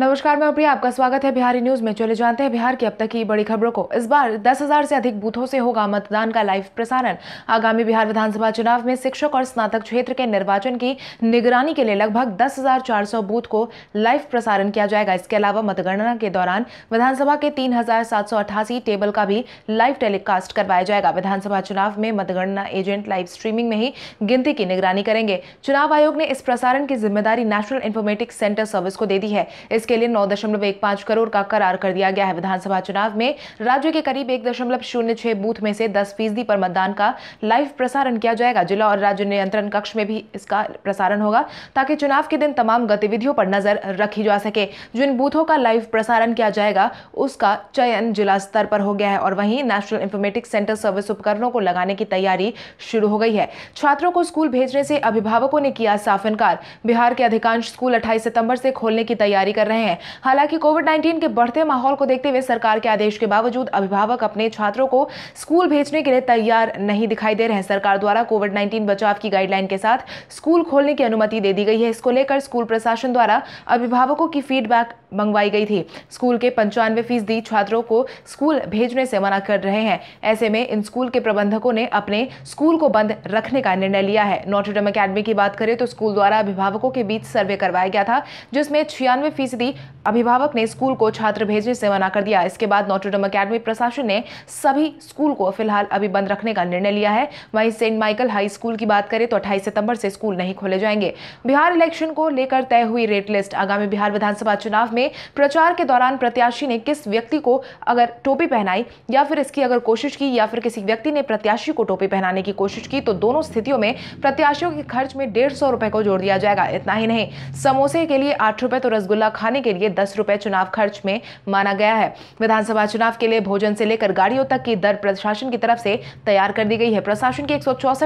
नमस्कार मैं प्रिया आपका स्वागत है बिहारी न्यूज में चले जानते हैं बिहार की अब तक की बड़ी खबरों को इस बार दस हजार से अधिक बूथों से होगा मतदान का लाइव प्रसारण आगामी बिहार विधानसभा चुनाव में शिक्षक और स्नातक क्षेत्र के निर्वाचन की निगरानी के लिए लगभग दस हजार चार सौ बूथ को लाइव प्रसारण किया जाएगा इसके अलावा मतगणना के दौरान विधानसभा के तीन हजार सात सौ अठासी टेबल का भी लाइव टेलीकास्ट करवाया जाएगा विधानसभा चुनाव में मतगणना एजेंट लाइव स्ट्रीमिंग में ही गिनती की निगरानी करेंगे चुनाव आयोग ने इस प्रसारण की जिम्मेदारी नेशनल इन्फॉर्मेटिक्स सेंटर सर्विस को दे दी है इसके लिए नौ दशमलव एक पांच करोड़ का करार कर दिया गया है विधानसभा चुनाव में राज्य के करीब एक दशमलव शून्य छह बूथ में से दस फीसदी पर मतदान का लाइव प्रसारण किया जाएगा जिला और राज्य नियंत्रण कक्ष में भी इसका प्रसारण होगा ताकि चुनाव के दिन तमाम गतिविधियों पर नजर रखी जा सके जिन बूथों का लाइव प्रसारण किया जाएगा उसका चयन जिला स्तर पर हो गया है और वहीं नेशनल इन्फॉर्मेटिक्स सेंटर सर्विस उपकरणों को लगाने की तैयारी शुरू हो गई है छात्रों को स्कूल भेजने से अभिभावकों ने किया साफ इनकार बिहार के अधिकांश स्कूल अट्ठाईस सितंबर से खोलने की तैयारी कर रहे हैं हालांकि कोविड 19 के बढ़ते माहौल को देखते हुए सरकार के आदेश के बावजूद अभिभावक अपने छात्रों को स्कूल भेजने के लिए तैयार नहीं दिखाई दे रहे हैं सरकार द्वारा कोविड नाइन्टीन बचाव की गाइडलाइन के साथ स्कूल खोलने की अनुमति दे दी गई है इसको लेकर स्कूल प्रशासन द्वारा अभिभावकों की फीडबैक मंगवाई गई थी स्कूल के पंचानवे फीसदी छात्रों को स्कूल भेजने से मना कर रहे हैं ऐसे में इन स्कूल के प्रबंधकों ने अपने स्कूल को बंद रखने का निर्णय लिया है नोटरडम अकेडमी की बात करें तो स्कूल द्वारा अभिभावकों के बीच सर्वे करवाया गया था जिसमें छियानवे फीसदी दी अभिभावक ने स्कूल को छात्र भेजने से मना कर दिया इसके बाद नोटोडम अकेडमी प्रशासन ने सभी स्कूल को फिलहाल अभी बंद रखने का निर्णय लिया है वहीं सेंट माइकल हाई स्कूल की बात करें तो अट्ठाईस सितंबर से स्कूल नहीं खोले जाएंगे बिहार इलेक्शन को लेकर तय हुई रेट लिस्ट आगामी बिहार विधानसभा चुनाव में प्रचार के दौरान प्रत्याशी ने किस व्यक्ति को अगर टोपी पहनाई या फिर इसकी अगर कोशिश की या फिर किसी व्यक्ति ने प्रत्याशी को टोपी पहनाने की कोशिश की तो दोनों स्थितियों में प्रत्याशियों के खर्च में डेढ़ सौ रुपए को जोड़ दिया जाएगा इतना ही नहीं समोसे के लिए आठ रुपए तो रसगुल्ला खाने चलाने के लिए दस रुपए चुनाव खर्च में माना गया है विधानसभा चुनाव के लिए भोजन से लेकर गाड़ियों तक की दर प्रशासन की तरफ से तैयार कर दी गई है प्रशासन की एक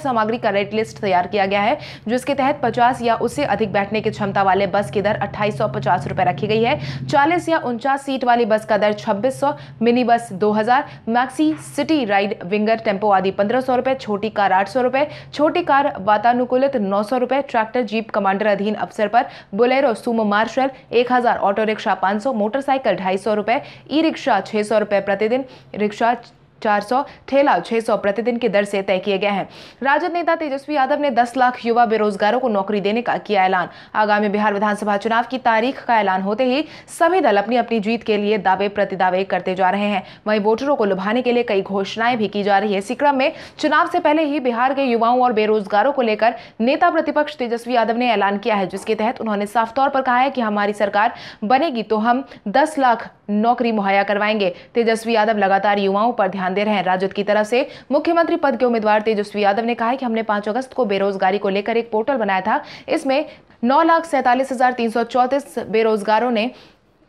सामग्री का रेट लिस्ट तैयार किया गया है जिसके तहत पचास या उससे अधिक बैठने की क्षमता वाले बस की दर अट्ठाईस रुपए रखी गई है चालीस या उनचास सीट वाली बस का दर छब्बीस मिनी बस दो maxi city ride winger tempo आदि पंद्रह सौ रुपए छोटी कार आठ सौ रुपए छोटी कार वातानुकूलित नौ सौ रुपए ट्रैक्टर जीप कमांडर अधीन अफसर पर बोलेरो सुमो मार्शल एक हजार ऑटो रिक्शा पांच सौ मोटरसाइकिल ढाई सौ रुपए ई रिक्शा छह सौ रुपए प्रतिदिन रिक्शा 400 ठेला 600 प्रतिदिन की दर से तय किए गए हैं राजद नेता तेजस्वी यादव ने 10 लाख युवा बेरोजगारों को नौकरी देने का किया ऐलान आगामी बिहार विधानसभा चुनाव की तारीख का ऐलान होते ही सभी दल अपनी अपनी जीत के लिए दावे प्रतिदावे करते जा रहे हैं वहीं वोटरों को लुभाने के लिए कई घोषणाएं भी की जा रही है इसी क्रम में चुनाव से पहले ही बिहार के युवाओं और बेरोजगारों को लेकर नेता प्रतिपक्ष तेजस्वी यादव ने ऐलान किया है जिसके तहत उन्होंने साफ तौर पर कहा है कि हमारी सरकार बनेगी तो हम दस लाख नौकरी मुहैया करवाएंगे तेजस्वी यादव लगातार युवाओं पर ध्यान ध्यान दे रहे हैं राजद की तरफ से मुख्यमंत्री पद के उम्मीदवार तेजस्वी यादव ने कहा कि हमने पांच अगस्त को बेरोजगारी को लेकर एक पोर्टल बनाया था इसमें नौ लाख सैंतालीस हजार तीन सौ चौंतीस बेरोजगारों ने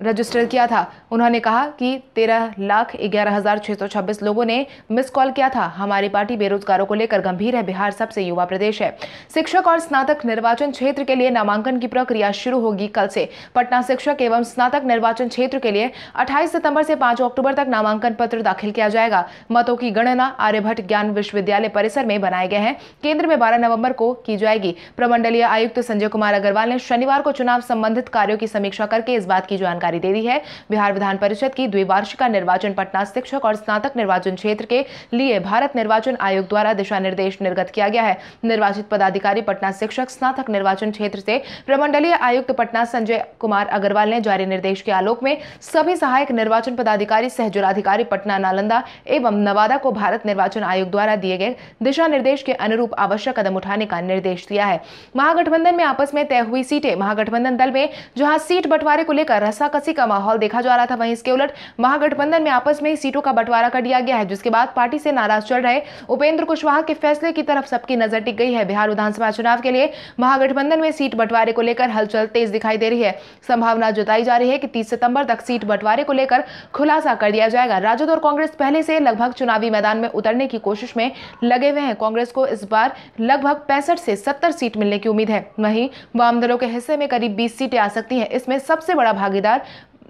रजिस्टर किया था उन्होंने कहा कि तेरह लाख ग्यारह हज़ार छह सौ छब्बीस लोगों ने मिस कॉल किया था हमारी पार्टी बेरोजगारों को लेकर गंभीर है बिहार सबसे युवा प्रदेश है शिक्षक और स्नातक निर्वाचन क्षेत्र के लिए नामांकन की प्रक्रिया शुरू होगी कल से पटना शिक्षक एवं स्नातक निर्वाचन क्षेत्र के लिए अट्ठाईस सितम्बर से पांच अक्टूबर तक नामांकन पत्र दाखिल किया जाएगा मतों की गणना आर्यभट्ट ज्ञान विश्वविद्यालय परिसर में बनाए गए हैं केंद्र में बारह नवम्बर को की जाएगी प्रमंडलीय आयुक्त संजय कुमार अग्रवाल ने शनिवार को चुनाव संबंधित कार्यो की समीक्षा करके इस बात की जानकारी जानकारी दे दी है बिहार विधान परिषद की द्विवार्षिका निर्वाचन पटना शिक्षक और स्नातक निर्वाचन क्षेत्र के लिए भारत निर्वाचन आयोग द्वारा दिशा निर्देश निर्गत किया गया है निर्वाचित पदाधिकारी पटना शिक्षक स्नातक निर्वाचन क्षेत्र से प्रमंडलीय आयुक्त पटना संजय कुमार अग्रवाल ने जारी निर्देश के आलोक में सभी सहायक निर्वाचन पदाधिकारी सह जिलाधिकारी पटना नालंदा एवं नवादा को भारत निर्वाचन आयोग द्वारा दिए गए दिशा निर्देश के अनुरूप आवश्यक कदम उठाने का निर्देश दिया है महागठबंधन में आपस में तय हुई सीटें महागठबंधन दल में जहां सीट बंटवारे को लेकर रसा हंसी का माहौल देखा जा रहा था वहीं इसके उलट महागठबंधन में आपस में ही सीटों का बंटवारा कर दिया गया है जिसके बाद पार्टी से नाराज चल रहे उपेंद्र कुशवाहा के फैसले की तरफ सबकी नजर टिक गई है बिहार विधानसभा चुनाव के लिए महागठबंधन में सीट बंटवारे को लेकर हलचल तेज दिखाई दे रही है संभावना जताई जा रही है कि तीस सितंबर तक सीट बंटवारे को लेकर खुलासा कर दिया जाएगा राजद और कांग्रेस पहले से लगभग चुनावी मैदान में उतरने की कोशिश में लगे हुए हैं कांग्रेस को इस बार लगभग पैंसठ से सत्तर सीट मिलने की उम्मीद है वहीं वाम दलों के हिस्से में करीब बीस सीटें आ सकती हैं इसमें सबसे बड़ा भागीदार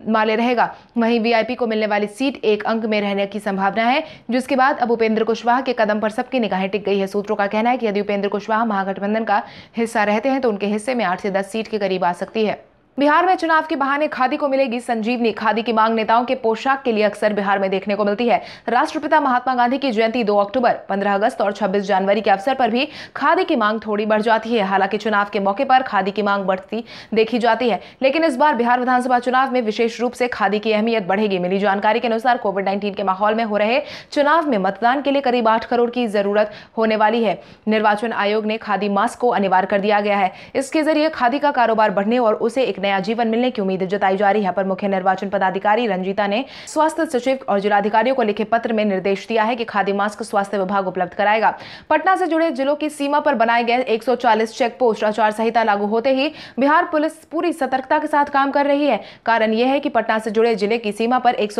माले रहेगा वहीं वीआईपी को मिलने वाली सीट एक अंक में रहने की संभावना है जिसके बाद अब उपेंद्र कुशवाहा के कदम पर सबकी निगाहें टिक गई है सूत्रों का कहना है कि यदि उपेंद्र कुशवाहा महागठबंधन का हिस्सा रहते हैं तो उनके हिस्से में आठ से दस सीट के करीब आ सकती है बिहार में चुनाव के बहाने खादी को मिलेगी संजीवनी खादी की मांग नेताओं के पोशाक के लिए अक्सर बिहार में देखने को मिलती है राष्ट्रपिता महात्मा गांधी की जयंती 2 अक्टूबर 15 अगस्त और 26 जनवरी के अवसर पर भी खादी की मांग थोड़ी बढ़ जाती है हालांकि चुनाव के मौके पर खादी की मांग बढ़ती देखी जाती है लेकिन इस बार बिहार विधानसभा चुनाव में विशेष रूप से खादी की अहमियत बढ़ेगी मिली जानकारी के अनुसार कोविड नाइन्टीन के माहौल में हो रहे चुनाव में मतदान के लिए करीब आठ करोड़ की जरूरत होने वाली है निर्वाचन आयोग ने खादी मास्क को अनिवार्य कर दिया गया है इसके जरिए खादी का कारोबार बढ़ने और उसे एक नया नया जीवन मिलने की उम्मीद जताई जा रही है पर मुख्य निर्वाचन पदाधिकारी रंजीता ने स्वास्थ्य सचिव और जिलाधिकारियों को लिखे पत्र में निर्देश दिया है कि खादी मास्क स्वास्थ्य विभाग उपलब्ध कराएगा पटना से जुड़े जिलों की सीमा पर बनाए गए एक चेक पोस्ट आचार संहिता लागू होते ही बिहार पुलिस पूरी सतर्कता के साथ काम कर रही है कारण यह है कि पटना से जुड़े जिले की सीमा पर एक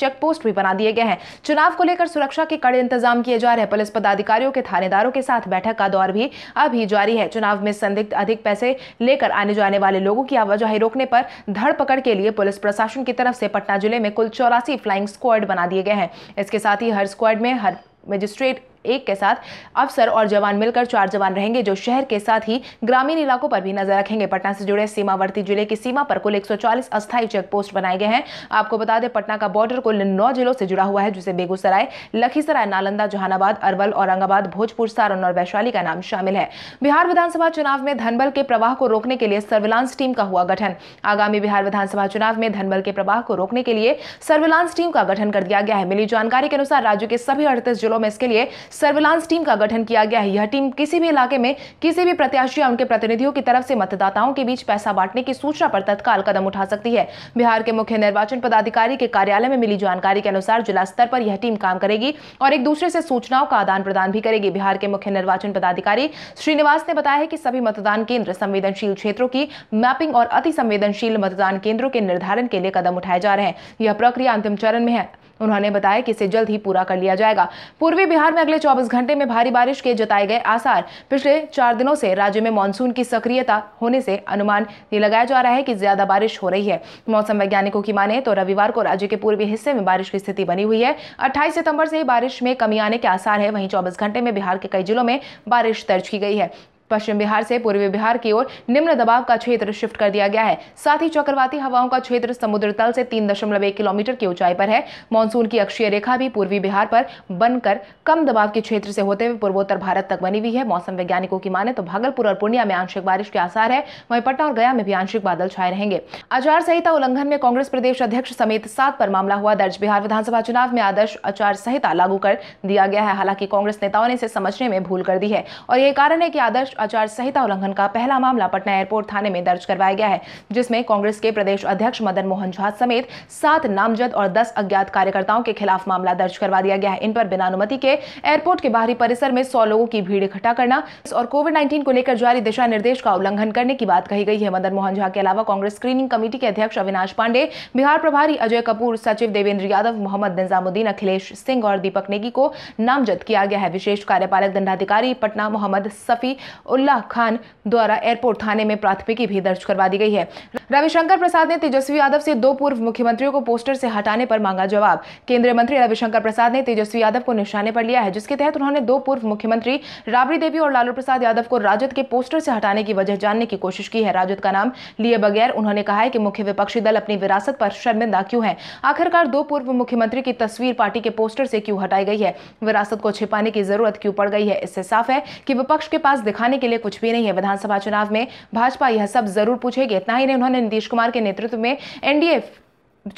चेक पोस्ट भी बना दिए गए हैं चुनाव को लेकर सुरक्षा के कड़े इंतजाम किए जा रहे पुलिस पदाधिकारियों के थानेदारों के साथ बैठक का दौर भी अभी जारी है चुनाव में संदिग्ध अधिक पैसे लेकर आने जाने वाले लोगों की आवाज आवाजाही रोकने पर धड़पकड़ के लिए पुलिस प्रशासन की तरफ से पटना जिले में कुल चौरासी फ्लाइंग स्क्वाड बना दिए गए हैं इसके साथ ही हर स्क्वाड में हर मजिस्ट्रेट एक के साथ अफसर और जवान मिलकर चार जवान रहेंगे जो शहर के साथ ही ग्रामीण इलाकों पर भी नजर रखेंगे पटना से जुड़े सीमावर्ती जिले की सीमा पर कुल 140 अस्थायी चेक पोस्ट बनाए गए हैं आपको बता दें पटना का बॉर्डर कुल नौ जिलों से जुड़ा हुआ है जिसे बेगूसराय लखीसराय नालंदा जहानाबाद अरवल औरंगाबाद भोजपुर सारण और वैशाली का नाम शामिल है बिहार विधानसभा चुनाव में धनबल के प्रवाह को रोकने के लिए सर्विलांस टीम का हुआ गठन आगामी बिहार विधानसभा चुनाव में धनबल के प्रवाह को रोकने के लिए सर्विलांस टीम का गठन कर दिया गया है मिली जानकारी के अनुसार राज्य के सभी अड़तीस जिलों में इसके लिए सर्विलांस टीम का गठन किया गया है यह टीम किसी भी इलाके में किसी भी प्रत्याशी या उनके प्रतिनिधियों की तरफ से मतदाताओं के बीच पैसा बांटने की सूचना पर तत्काल कदम उठा सकती है बिहार के मुख्य निर्वाचन पदाधिकारी के कार्यालय में मिली जानकारी के अनुसार जिला स्तर पर यह टीम काम करेगी और एक दूसरे से सूचनाओं का आदान प्रदान भी करेगी बिहार के मुख्य निर्वाचन पदाधिकारी श्रीनिवास ने बताया है कि सभी मतदान केंद्र संवेदनशील क्षेत्रों की मैपिंग और अति संवेदनशील मतदान केंद्रों के निर्धारण के लिए कदम उठाए जा रहे हैं यह प्रक्रिया अंतिम चरण में है उन्होंने बताया कि इसे जल्द ही पूरा कर लिया जाएगा पूर्वी बिहार में अगले चौबीस घंटे में भारी बारिश के जताए गए आसार पिछले चार दिनों से राज्य में मानसून की सक्रियता होने से अनुमान ये लगाया जा रहा है कि ज्यादा बारिश हो रही है मौसम वैज्ञानिकों की माने तो रविवार को राज्य के पूर्वी हिस्से में बारिश की स्थिति बनी हुई है अट्ठाईस सितंबर से ही बारिश में कमी आने के आसार है वहीं चौबीस घंटे में बिहार के कई जिलों में बारिश दर्ज की गई है पश्चिम बिहार से पूर्वी बिहार की ओर निम्न दबाव का क्षेत्र शिफ्ट कर दिया गया है साथ ही चक्रवाती हवाओं का क्षेत्र समुद्र तल से तीन किलोमीटर की ऊंचाई पर है मानसून की अक्षीय रेखा भी पूर्वी बिहार पर बनकर कम दबाव के क्षेत्र से होते हुए पूर्वोत्तर भारत तक बनी हुई है मौसम वैज्ञानिकों की माने तो भागलपुर और पूर्णिया में आंशिक बारिश के आसार है वहीं पटना और गया में भी आंशिक बादल छाए रहेंगे आचार संहिता उल्लंघन में कांग्रेस प्रदेश अध्यक्ष समेत सात पर मामला हुआ दर्ज बिहार विधानसभा चुनाव में आदर्श आचार संहिता लागू कर दिया गया है हालांकि कांग्रेस नेताओं ने इसे समझने में भूल कर दी है और यही कारण है कि आदर्श आचार संहिता उल्लंघन का पहला मामला पटना एयरपोर्ट थाने में दर्ज करवाया गया है जिसमें कांग्रेस के प्रदेश अध्यक्ष मदन मोहन झा समेत सात नामजद और दस अज्ञात कार्यकर्ताओं के खिलाफ मामला दर्ज करवा दिया गया है इन पर बिना अनुमति के एयरपोर्ट के बाहरी परिसर में सौ लोगों की भीड़ इकट्ठा करना और कोविड नाइन्टीन को लेकर जारी दिशा निर्देश का उल्लंघन करने की बात कही गई है मदन मोहन झा के अलावा कांग्रेस स्क्रीनिंग कमेटी के अध्यक्ष अविनाश पांडे बिहार प्रभारी अजय कपूर सचिव देवेंद्र यादव मोहम्मद निजामुद्दीन अखिलेश सिंह और दीपक नेगी को नामजद किया गया है विशेष कार्यपालक दंडाधिकारी पटना मोहम्मद सफी उल्लाह खान द्वारा एयरपोर्ट थाने में प्राथमिकी भी दर्ज करवा दी गई है रविशंकर प्रसाद ने तेजस्वी यादव से दो पूर्व मुख्यमंत्रियों को पोस्टर से हटाने पर मांगा जवाब केंद्रीय मंत्री रविशंकर प्रसाद ने तेजस्वी यादव को निशाने पर लिया है जिसके तहत उन्होंने दो पूर्व मुख्यमंत्री राबड़ी देवी और लालू प्रसाद यादव को राजद के पोस्टर से हटाने की वजह जानने की कोशिश की है राजद का नाम लिए बगैर उन्होंने कहा है कि मुख्य विपक्षी दल अपनी विरासत पर शर्मिंदा क्यों है आखिरकार दो पूर्व मुख्यमंत्री की तस्वीर पार्टी के पोस्टर से क्यों हटाई गई है विरासत को छिपाने की जरूरत क्यों पड़ गई है इससे साफ है कि विपक्ष के पास दिखाने बताने के लिए कुछ भी नहीं है विधानसभा चुनाव में भाजपा यह सब जरूर पूछेगी इतना ही नहीं उन्होंने नीतीश कुमार के नेतृत्व में एनडीए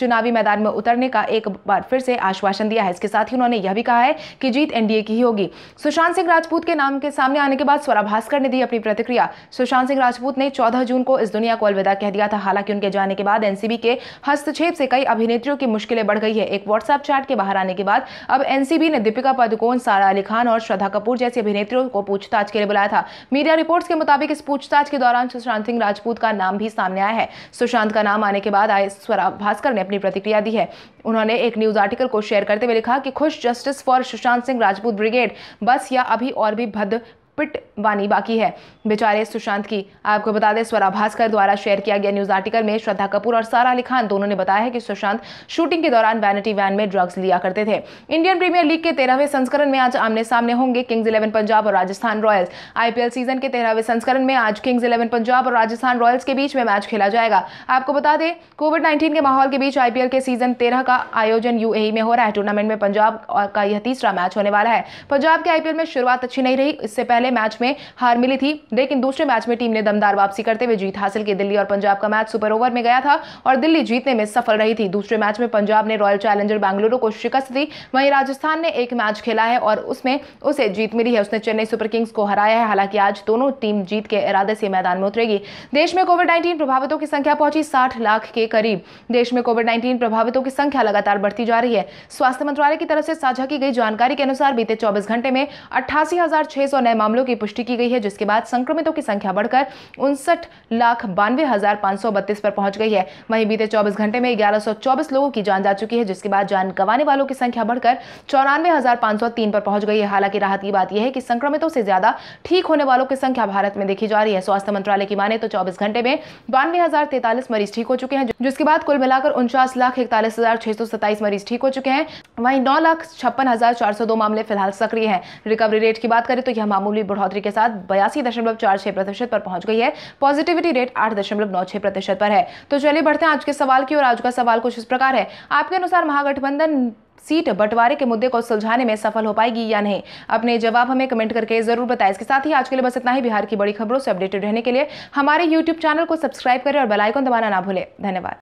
चुनावी मैदान में उतरने का एक बार फिर से आश्वासन दिया है इसके साथ ही उन्होंने यह भी कहा है कि जीत एनडीए की ही होगी सुशांत सिंह राजपूत के नाम के सामने आने के बाद स्वरा भास्कर ने दी अपनी प्रतिक्रिया सुशांत सिंह राजपूत ने 14 जून को इस दुनिया को अलविदा कह दिया था हालांकि उनके जाने के बाद एनसीबी के हस्तक्षेप से कई अभिनेत्रियों की मुश्किलें बढ़ गई है एक व्हाट्सएप चैट के बाहर आने के बाद अब एनसीबी ने दीपिका पादुकोण सारा अली खान और श्रद्धा कपूर जैसी अभिनेत्रियों को पूछताछ के लिए बुलाया था मीडिया रिपोर्ट्स के मुताबिक इस पूछताछ के दौरान सुशांत सिंह राजपूत का नाम भी सामने आया है सुशांत का नाम आने के बाद आए स्वरा भास्कर ने अपनी प्रतिक्रिया दी है उन्होंने एक न्यूज आर्टिकल को शेयर करते हुए लिखा कि खुश justice for Sushant Singh Rajput brigade बस या अभी और भी भद्द वानी बाकी है बेचारे सुशांत की आपको बता दें स्वरा भास्कर द्वारा शेयर किया गया न्यूज आर्टिकल में श्रद्धा कपूर और सारा अली खान दोनों ने बताया है कि सुशांत शूटिंग के दौरान वैनिटी वैन में ड्रग्स लिया करते थे इंडियन प्रीमियर लीग के तेरहवें संस्करण में आज आमने सामने होंगे किंग्स इलेवन पंजाब और राजस्थान रॉयल्स आईपीएल सीजन के तेरहवें संस्करण में आज किंग्स इलेवन पंजाब और राजस्थान रॉयल्स के बीच में मैच खेला जाएगा आपको बता दें कोविड नाइन्टीन के माहौल के बीच आईपीएल के सीजन तेरह का आयोजन यूएई में हो रहा है टूर्नामेंट में पंजाब का यह तीसरा मैच होने वाला है पंजाब के आईपीएल में शुरुआत अच्छी नहीं रही इससे पहले पहले मैच में हार मिली थी लेकिन दूसरे मैच में टीम ने दमदार वापसी करते हुए जीत हासिल की दिल्ली और पंजाब का मैच सुपर ओवर में गया था और दिल्ली जीतने में सफल रही थी दूसरे मैच में पंजाब ने रॉयल चैलेंजर बेंगलुरु को शिकस्त दी वहीं राजस्थान ने एक मैच खेला है और उसमें उसे जीत मिली है उसने चेन्नई सुपर किंग्स को हराया है हालांकि आज दोनों टीम जीत के इरादे से मैदान में उतरेगी देश में कोविड नाइन्टीन प्रभावितों की संख्या पहुंची साठ लाख के करीब देश में कोविड नाइन्टीन प्रभावितों की संख्या लगातार बढ़ती जा रही है स्वास्थ्य मंत्रालय की तरफ से साझा की गई जानकारी के अनुसार बीते चौबीस घंटे में अट्ठासी नए मामले मामलों की पुष्टि की गई है जिसके बाद संक्रमितों की संख्या बढ़कर उनसठ लाख बानवे हजार पांच सौ बत्तीस पर पहुंच गई है वहीं बीते 24 घंटे में ग्यारह सौ चौबीस लोगों की जान जा चुकी है जिसके बाद जान गंवाने वालों की संख्या बढ़कर चौरानवे हजार पांच सौ तीन पर पहुंच गई है हालांकि राहत की बात यह है कि संक्रमितों से ज्यादा ठीक होने वालों की संख्या भारत में देखी जा रही है स्वास्थ्य मंत्रालय की माने तो चौबीस घंटे में बानवे हजार तैतालीस मरीज ठीक हो चुके हैं जिसके बाद कुल मिलाकर उनचास लाख इकतालीस हजार छह सौ सत्ताईस मरीज ठीक हो चुके हैं वहीं नौ लाख छप्पन हजार चार सौ दो मामले फिलहाल सक्रिय हैं रिकवरी रेट की बात करें तो यह मामूली बढ़ोतरी के साथ बयासी दशमलव चार छह प्रतिशत पर पहुंच गई है पॉजिटिविटी रेट आठ दशमलव नौ छह प्रतिशत पर है तो चलिए बढ़ते हैं आज के सवाल की और आज का सवाल कुछ इस प्रकार है आपके अनुसार महागठबंधन सीट बंटवारे के मुद्दे को सुलझाने में सफल हो पाएगी या नहीं अपने जवाब हमें कमेंट करके जरूर बताएं इसके साथ ही आज के लिए बस इतना ही बिहार की बड़ी खबरों से अपडेटेड रहने के लिए हमारे यूट्यूब चैनल को सब्सक्राइब करें और बेलाइकॉन दबाना ना भूलें धन्यवाद